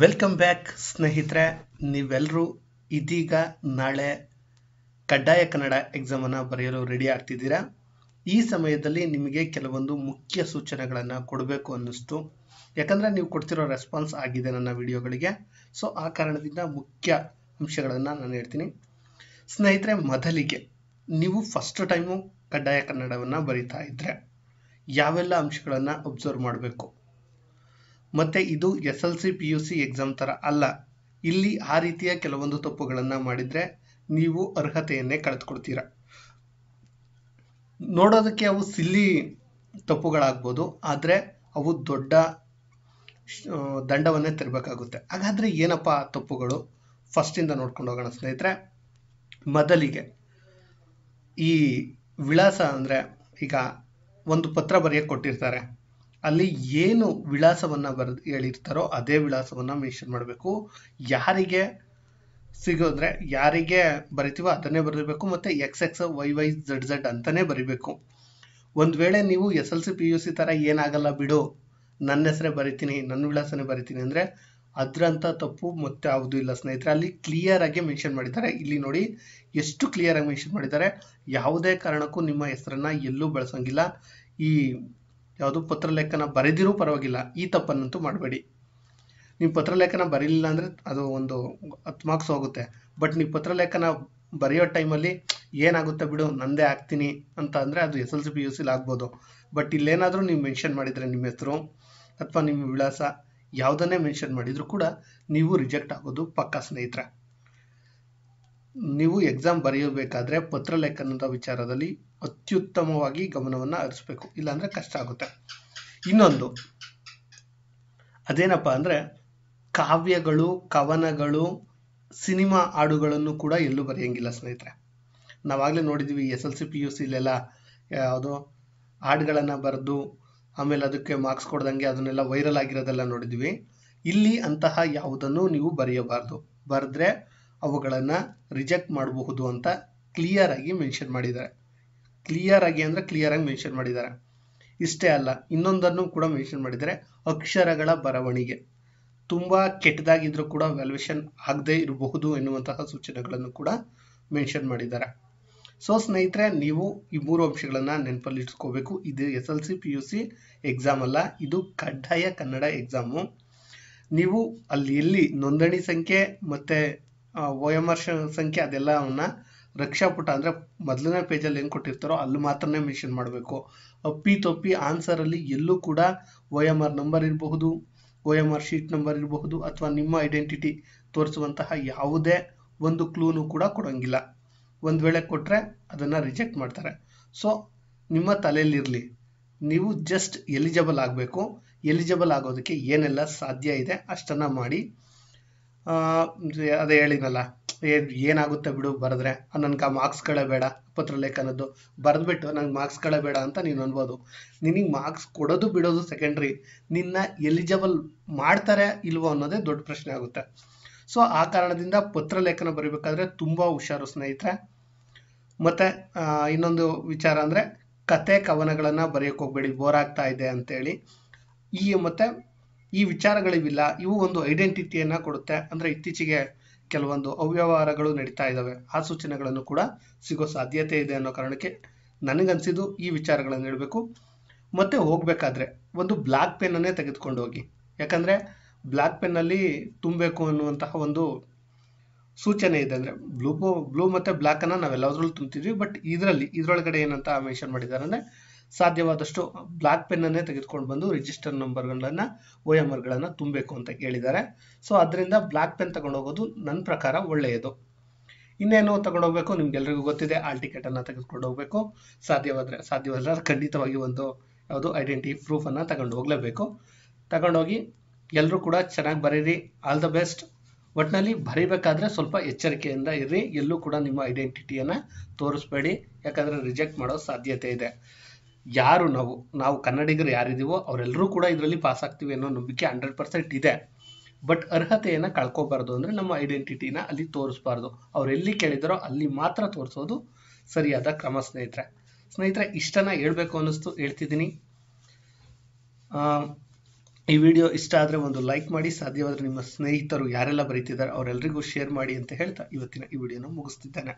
welcome back ಸ್ನೇಹಿತರೆ ನೀವೆಲ್ಲರೂ ಇದೀಗ ನಾಳೆ ಕಡ್ಡಾಯ ಕನ್ನಡ ಎಕ್ಸಾಮನ್ನು ಬರೆಯಲು ರೆಡಿ ಆಗ್ತಿದ್ದೀರಾ ಈ ಸಮಯದಲ್ಲಿ ನಿಮಗೆ ಕೆಲವೊಂದು ಮುಖ್ಯ ಸೂಚನೆಗಳನ್ನು ಕೊಡಬೇಕು ಅನ್ನಿಸ್ತು ಯಾಕಂದರೆ ನೀವು ಕೊಡ್ತಿರೋ ರೆಸ್ಪಾನ್ಸ್ ಆಗಿದೆ ನನ್ನ ವಿಡಿಯೋಗಳಿಗೆ ಸೊ ಆ ಕಾರಣದಿಂದ ಮುಖ್ಯ ಅಂಶಗಳನ್ನು ನಾನು ಹೇಳ್ತೀನಿ ಸ್ನೇಹಿತರೆ ಮೊದಲಿಗೆ ನೀವು ಫಸ್ಟ್ ಟೈಮು ಕಡ್ಡಾಯ ಕನ್ನಡವನ್ನು ಬರಿತಾ ಇದ್ದರೆ ಯಾವೆಲ್ಲ ಅಂಶಗಳನ್ನು ಅಬ್ಸರ್ವ್ ಮಾಡಬೇಕು ಮತ್ತು ಇದು S L C P U C exam ಥರ ಅಲ್ಲ ಇಲ್ಲಿ ಆ ರೀತಿಯ ಕೆಲವೊಂದು ತಪ್ಪುಗಳನ್ನು ಮಾಡಿದರೆ ನೀವು ಅರ್ಹತೆಯನ್ನೇ ಕಳೆದುಕೊಡ್ತೀರ ನೋಡೋದಕ್ಕೆ ಅವು ಸಿಲ್ಲಿ ತಪ್ಪುಗಳಾಗ್ಬೋದು ಆದರೆ ಅವು ದೊಡ್ಡ ದಂಡವನ್ನೇ ತರಬೇಕಾಗುತ್ತೆ ಹಾಗಾದರೆ ಏನಪ್ಪ ತಪ್ಪುಗಳು ಫಸ್ಟಿಂದ ನೋಡ್ಕೊಂಡು ಹೋಗೋಣ ಸ್ನೇಹಿತರೆ ಮೊದಲಿಗೆ ಈ ವಿಳಾಸ ಅಂದರೆ ಈಗ ಒಂದು ಪತ್ರ ಬರೆಯೋಕ್ಕೆ ಕೊಟ್ಟಿರ್ತಾರೆ ಅಲ್ಲಿ ಏನು ವಿಳಾಸವನ್ನು ಬರೆದು ಹೇಳಿರ್ತಾರೋ ಅದೇ ವಿಳಾಸವನ್ನು ಮೆನ್ಷನ್ ಮಾಡಬೇಕು ಯಾರಿಗೆ ಸಿಗೋದ್ರೆ ಯಾರಿಗೆ ಬರಿತೀವೋ ಅದನ್ನೇ ಬರೀಬೇಕು ಮತ್ತು X X Y Y Z Z ಅಂತಲೇ ಬರಿಬೇಕು ಒಂದು ವೇಳೆ ನೀವು S L C P U C ಥರ ಏನಾಗಲ್ಲ ಬಿಡು ನನ್ನ ಹೆಸರೇ ಬರಿತೀನಿ ನನ್ನ ವಿಳಾಸನೇ ಬರಿತೀನಿ ಅಂದರೆ ಅದರಂಥ ತಪ್ಪು ಮತ್ತೆ ಯಾವುದೂ ಇಲ್ಲ ಸ್ನೇಹಿತರೆ ಅಲ್ಲಿ ಕ್ಲಿಯರ್ ಆಗಿ ಮೆನ್ಷನ್ ಮಾಡಿದ್ದಾರೆ ಇಲ್ಲಿ ನೋಡಿ ಎಷ್ಟು ಕ್ಲಿಯರ್ ಆಗಿ ಮೆನ್ಷನ್ ಮಾಡಿದ್ದಾರೆ ಯಾವುದೇ ಕಾರಣಕ್ಕೂ ನಿಮ್ಮ ಹೆಸರನ್ನ ಎಲ್ಲೂ ಬಳಸೋಂಗಿಲ್ಲ ಈ ಯಾವುದು ಪತ್ರಲೇಖನ ಬರೆದಿರೂ ಪರವಾಗಿಲ್ಲ ಈ ತಪ್ಪನ್ನಂತೂ ಮಾಡಬೇಡಿ ನೀವು ಪತ್ರಲೇಖನ ಬರೀಲಿಲ್ಲ ಅಂದರೆ ಅದು ಒಂದು ಹತ್ತು ಮಾರ್ಕ್ಸ್ ಹೋಗುತ್ತೆ ಬಟ್ ನೀವು ಪತ್ರಲೇಖನ ಬರೆಯೋ ಟೈಮಲ್ಲಿ ಏನಾಗುತ್ತೆ ಬಿಡು ನಂದೇ ಆಗ್ತೀನಿ ಅಂತ ಅಂದರೆ ಅದು S L C P U ಸಿಲಿ ಆಗ್ಬೋದು ಬಟ್ ಇಲ್ಲೇನಾದರೂ ನೀವು ಮೆನ್ಷನ್ ಮಾಡಿದರೆ ನಿಮ್ಮ ಹೆಸರು ಅಥವಾ ನಿಮ್ಮ ವಿಳಾಸ ಯಾವುದನ್ನೇ ಮೆನ್ಷನ್ ಮಾಡಿದರೂ ಕೂಡ ನೀವು ರಿಜೆಕ್ಟ್ ಆಗೋದು ಪಕ್ಕಾ ಸ್ನೇಹಿತರ ನೀವು ಎಕ್ಸಾಮ್ ಬರೆಯಬೇಕಾದ್ರೆ ಪತ್ರಲೇಖನದ ವಿಚಾರದಲ್ಲಿ ಅತ್ಯುತ್ತಮವಾಗಿ ಗಮನವನ್ನು ಹರಿಸ್ಬೇಕು ಇಲ್ಲಾಂದರೆ ಕಷ್ಟ ಆಗುತ್ತೆ ಇನ್ನೊಂದು ಅದೇನಪ್ಪ ಅಂದರೆ ಕಾವ್ಯಗಳು ಕವನಗಳು ಸಿನಿಮಾ ಹಾಡುಗಳನ್ನು ಕೂಡ ಎಲ್ಲೂ ಬರೆಯಂಗಿಲ್ಲ ಸ್ನೇಹಿತರೆ ನಾವಾಗಲೇ ನೋಡಿದ್ದೀವಿ S L C P U ಸಿಲೆಲ್ಲ ಯಾವುದು ಹಾಡುಗಳನ್ನು ಬರೆದು ಆಮೇಲೆ ಅದಕ್ಕೆ ಮಾರ್ಕ್ಸ್ ಕೊಡ್ದಂಗೆ ಅದನ್ನೆಲ್ಲ ವೈರಲ್ ಆಗಿರೋದೆಲ್ಲ ನೋಡಿದ್ವಿ ಇಲ್ಲಿ ಅಂತಹ ಯಾವುದನ್ನು ನೀವು ಬರೆಯಬಾರ್ದು ಬರೆದ್ರೆ ಅವುಗಳನ್ನು ರಿಜೆಕ್ಟ್ ಮಾಡಬಹುದು ಅಂತ ಕ್ಲಿಯರ್ ಆಗಿ ಮೆನ್ಷನ್ ಮಾಡಿದ್ದಾರೆ ಕ್ಲಿಯರ್ ಆಗಿ ಅಂದ್ರೆ ಕ್ಲಿಯರ್ ಆಗಿ ಮೆನ್ಷನ್ ಮಾಡಿದ್ದಾರೆ ಇಷ್ಟೇ ಅಲ್ಲ ಇನ್ನೊಂದನ್ನು ಕೂಡ ಮೆನ್ಷನ್ ಮಾಡಿದ್ದಾರೆ ಅಕ್ಷರಗಳ ಬರವಣಿಗೆ ತುಂಬ ಕೆಟ್ಟದಾಗಿದ್ರೂ ಕೂಡ ವ್ಯಾಲ್ಯೂಷನ್ ಆಗದೇ ಇರಬಹುದು ಎನ್ನುವಂತಹ ಸೂಚನೆಗಳನ್ನು ಕೂಡ ಮೆನ್ಷನ್ ಮಾಡಿದ್ದಾರೆ ಸೊ ಸ್ನೇಹಿತರೆ ನೀವು ಈ ಮೂರು ಅಂಶಗಳನ್ನು ನೆನಪಲ್ಲಿ ಇಟ್ಕೋಬೇಕು ಇದು S L C P U C exam ಅಲ್ಲ ಇದು ಕಡ್ಡಾಯ ಕನ್ನಡ ಎಕ್ಸಾಮು ನೀವು ಅಲ್ಲಿ ಎಲ್ಲಿ ನೋಂದಣಿ ಸಂಖ್ಯೆ ಮತ್ತು ವಯೋಮರ್ಶ ಸಂಖ್ಯೆ ಅದೆಲ್ಲವನ್ನ ರಕ್ಷಾಪುಟ ಅಂದರೆ ಮೊದಲನೇ ಪೇಜಲ್ಲಿ ಏನು ಕೊಟ್ಟಿರ್ತಾರೋ ಅಲ್ಲಿ ಮಾತ್ರನೇ ಮೆನ್ಷನ್ ಮಾಡಬೇಕು ಅಪ್ಪಿ ತೊಪ್ಪಿ ಆನ್ಸರಲ್ಲಿ ಎಲ್ಲೂ ಕೂಡ ಒ ಎಮ್ ಆರ್ ನಂಬರ್ ಇರಬಹುದು O M R sheet number ಇರಬಹುದು ಅಥವಾ ನಿಮ್ಮ ಐಡೆಂಟಿಟಿ ತೋರಿಸುವಂತಹ ಯಾವುದೇ ಒಂದು ಕ್ಲೂನು ಕೂಡ ಕೊಡೋಂಗಿಲ್ಲ ಒಂದು ವೇಳೆ ಕೊಟ್ಟರೆ ಅದನ್ನು ರಿಜೆಕ್ಟ್ ಮಾಡ್ತಾರೆ ಸೊ ನಿಮ್ಮ ತಲೆಯಲ್ಲಿರಲಿ ನೀವು ಜಸ್ಟ್ ಎಲಿಜಿಬಲ್ ಆಗಬೇಕು ಎಲಿಜಿಬಲ್ ಆಗೋದಕ್ಕೆ ಏನೆಲ್ಲ ಸಾಧ್ಯ ಇದೆ ಅಷ್ಟನ್ನು ಮಾಡಿ ಅದೇ ಹೇಳಿನಲ್ಲ ಏನಾಗುತ್ತೆ ಬಿಡು ಬರೆದ್ರೆ ನನ್ಗೆ ಆ ಮಾರ್ಕ್ಸ್ಗಳೇ ಬೇಡ ಪತ್ರ ಲೇಖನದ್ದು ಬರೆದ್ಬಿಟ್ಟು ನಂಗೆ ಮಾರ್ಕ್ಸ್ಗಳೇ ಬೇಡ ಅಂತ ನೀನು ಅನ್ಬೋದು ನಿನಗೆ ಮಾರ್ಕ್ಸ್ ಕೊಡೋದು ಬಿಡೋದು ಸೆಕೆಂಡ್ರಿ ನಿನ್ನ ಎಲಿಜಿಬಲ್ ಮಾಡ್ತಾರೆ ಇಲ್ವೋ ಅನ್ನೋದೇ ದೊಡ್ಡ ಪ್ರಶ್ನೆ ಆಗುತ್ತೆ ಸೊ ಆ ಕಾರಣದಿಂದ ಪತ್ರ ಲೇಖನ ಬರೀಬೇಕಾದ್ರೆ ತುಂಬ ಹುಷಾರು ಸ್ನೇಹಿತರೆ ಮತ್ತು ಇನ್ನೊಂದು ವಿಚಾರ ಅಂದರೆ ಕತೆ ಕವನಗಳನ್ನು ಬರೆಯೋಕ್ಕೆ ಹೋಗಬೇಡಿ ಬೋರ್ ಆಗ್ತಾ ಇದೆ ಅಂತೇಳಿ ಈ ಮತ್ತು ಈ ವಿಚಾರಗಳಿವಿಲ್ಲ ಇವು ಒಂದು ಐಡೆಂಟಿಟಿಯನ್ನು ಕೊಡುತ್ತೆ ಅಂದರೆ ಇತ್ತೀಚೆಗೆ ಕೆಲವೊಂದು ಅವ್ಯವಹಾರಗಳು ನಡೀತಾ ಇದ್ದಾವೆ ಆ ಸೂಚನೆಗಳನ್ನು ಕೂಡ ಸಿಗೋ ಸಾಧ್ಯತೆ ಇದೆ ಅನ್ನೋ ಕಾರಣಕ್ಕೆ ನನಗನ್ಸಿದ್ದು ಈ ವಿಚಾರಗಳನ್ನು ಹೇಳಬೇಕು ಮತ್ತೆ ಹೋಗಬೇಕಾದ್ರೆ ಒಂದು ಬ್ಲ್ಯಾಕ್ ಪೆನ್ನನ್ನೇ ತೆಗೆದುಕೊಂಡು ಹೋಗಿ ಯಾಕಂದರೆ ಬ್ಲ್ಯಾಕ್ ಪೆನ್ನಲ್ಲಿ ತುಂಬಬೇಕು ಅನ್ನುವಂತಹ ಒಂದು ಸೂಚನೆ ಇದೆ ಅಂದರೆ ಬ್ಲೂ ಬ್ಲೂ ಮತ್ತು ಬ್ಲ್ಯಾಕನ್ನು ನಾವೆಲ್ಲದರಲ್ಲೂ ತುಂಬ್ತಿದ್ವಿ ಬಟ್ ಇದರಲ್ಲಿ ಇದರೊಳಗಡೆ ಏನಂತ ಮೆನ್ಷನ್ ಮಾಡಿದ್ದಾರೆ ಅಂದರೆ ಸಾಧ್ಯವಾದಷ್ಟು ಬ್ಲಾಕ್ ಪೆನ್ನನ್ನೇ ತೆಗೆದುಕೊಂಡು ಬಂದು ರಿಜಿಸ್ಟರ್ ನಂಬರ್ಗಳನ್ನು ಒ ಎಮ್ ಆರ್ಗಳನ್ನು ತುಂಬಬೇಕು ಅಂತ ಕೇಳಿದ್ದಾರೆ ಸೊ ಅದರಿಂದ ಬ್ಲಾಕ್ ಪೆನ್ ಹೋಗೋದು ನನ್ನ ಪ್ರಕಾರ ಒಳ್ಳೆಯದು ಇನ್ನೇನು ತಗೊಂಡೋಗ್ಬೇಕು ನಿಮ್ಗೆಲ್ರಿಗೂ ಗೊತ್ತಿದೆ ಆಲ್ ಟಿಕೆಟನ್ನು ತೆಗೆದುಕೊಂಡು ಹೋಗಬೇಕು ಸಾಧ್ಯವಾದರೆ ಸಾಧ್ಯವಾದರೆ ಖಂಡಿತವಾಗಿ ಒಂದು ಯಾವುದು ಐಡೆಂಟಿ ಪ್ರೂಫನ್ನು ತಗೊಂಡು ಹೋಗಲೇಬೇಕು ತಗೊಂಡೋಗಿ ಎಲ್ಲರೂ ಕೂಡ ಚೆನ್ನಾಗಿ ಬರೀರಿ ಆಲ್ ದ ಬೆಸ್ಟ್ ಒಟ್ಟಿನಲ್ಲಿ ಬರೀಬೇಕಾದ್ರೆ ಸ್ವಲ್ಪ ಎಚ್ಚರಿಕೆಯಿಂದ ಇರ್ರಿ ಎಲ್ಲೂ ಕೂಡ ನಿಮ್ಮ ಐಡೆಂಟಿಟಿಯನ್ನು ತೋರಿಸ್ಬೇಡಿ ಯಾಕಂದರೆ ರಿಜೆಕ್ಟ್ ಮಾಡೋ ಸಾಧ್ಯತೆ ಇದೆ ಯಾರು ನಾವು ನಾವು ಕನ್ನಡಿಗರು ಯಾರಿದ್ದೀವೋ ಅವರೆಲ್ಲರೂ ಕೂಡ ಇದರಲ್ಲಿ ಪಾಸ್ ಆಗ್ತೀವಿ ಅನ್ನೋ ನಂಬಿಕೆ ಹಂಡ್ರೆಡ್ ಪರ್ಸೆಂಟ್ ಇದೆ ಬಟ್ ಅರ್ಹತೆಯನ್ನು ಕಳ್ಕೊಬಾರ್ದು ಅಂದರೆ ನಮ್ಮ ಐಡೆಂಟಿಟಿನ ಅಲ್ಲಿ ತೋರಿಸ್ಬಾರ್ದು ಅವರೆಲ್ಲಿ ಕೇಳಿದಾರೋ ಅಲ್ಲಿ ಮಾತ್ರ ತೋರಿಸೋದು ಸರಿಯಾದ ಕ್ರಮ ಸ್ನೇಹಿತರೆ ಸ್ನೇಹಿತರೆ ಇಷ್ಟನ ಹೇಳಬೇಕು ಅನ್ನಿಸ್ತು ಹೇಳ್ತಿದ್ದೀನಿ ಈ ವಿಡಿಯೋ ಇಷ್ಟ ಆದರೆ ಒಂದು ಲೈಕ್ ಮಾಡಿ ಸಾಧ್ಯವಾದರೆ ನಿಮ್ಮ ಸ್ನೇಹಿತರು ಯಾರೆಲ್ಲ ಬರೀತಿದ್ದಾರೆ ಅವರೆಲ್ಲರಿಗೂ ಶೇರ್ ಮಾಡಿ ಅಂತ ಹೇಳ್ತಾ ಇವತ್ತಿನ ಈ ವಿಡಿಯೋನ ಮುಗಿಸ್ತಿದ್ದೇನೆ